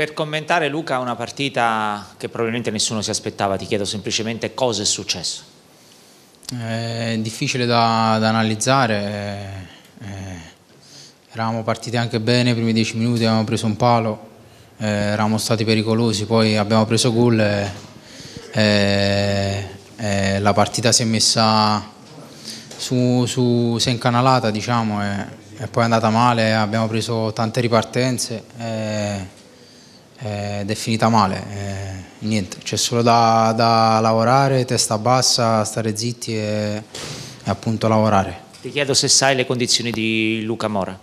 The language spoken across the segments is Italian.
Per commentare Luca una partita che probabilmente nessuno si aspettava, ti chiedo semplicemente cosa è successo. Eh, è difficile da, da analizzare, eh, eravamo partiti anche bene, i primi dieci minuti avevamo preso un palo, eh, eravamo stati pericolosi, poi abbiamo preso gol e, e, e la partita si è messa su, su si è incanalata diciamo, e, poi è andata male, abbiamo preso tante ripartenze. Eh, ed è finita male. Eh, niente, c'è solo da, da, lavorare, testa bassa, stare zitti e, e, appunto lavorare. Ti chiedo se sai le condizioni di Luca Mora.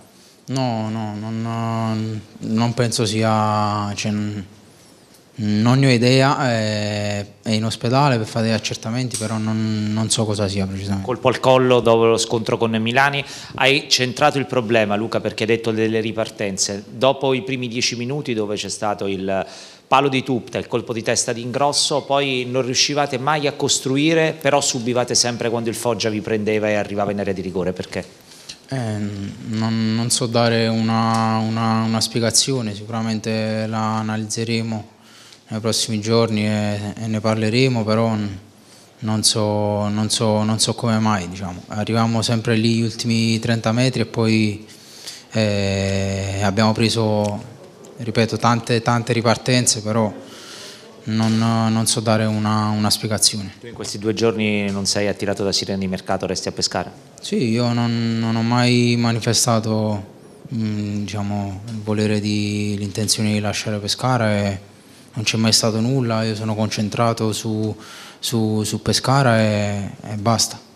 No, no, non, non penso sia... Cioè, non ne ho idea, eh, è in ospedale per fare degli accertamenti, però non, non, so cosa sia precisamente. Colpo al collo dopo lo scontro con Milani, hai centrato il problema Luca perché hai detto delle ripartenze, dopo i primi dieci minuti dove c'è stato il palo di tupta, il colpo di testa di ingrosso, poi non riuscivate mai a costruire, però subivate sempre quando il Foggia vi prendeva e arrivava in area di rigore, perché? Eh, non, non, so dare una, una, una spiegazione, sicuramente la analizzeremo nei prossimi giorni e, eh, e ne parleremo, però non so, non, so, non so, come mai. Diciamo. Arriviamo sempre lì gli ultimi 30 metri e poi eh, abbiamo preso, ripeto, tante, tante ripartenze, però non, non so dare una, una, spiegazione. Tu in questi due giorni non sei attirato da sirene di mercato, resti a pescare? Sì, io non, non ho mai manifestato mm, diciamo, il volere, di, l'intenzione di lasciare pescare. E, non c'è mai stato nulla, io sono concentrato su, su, su Pescara e, e basta.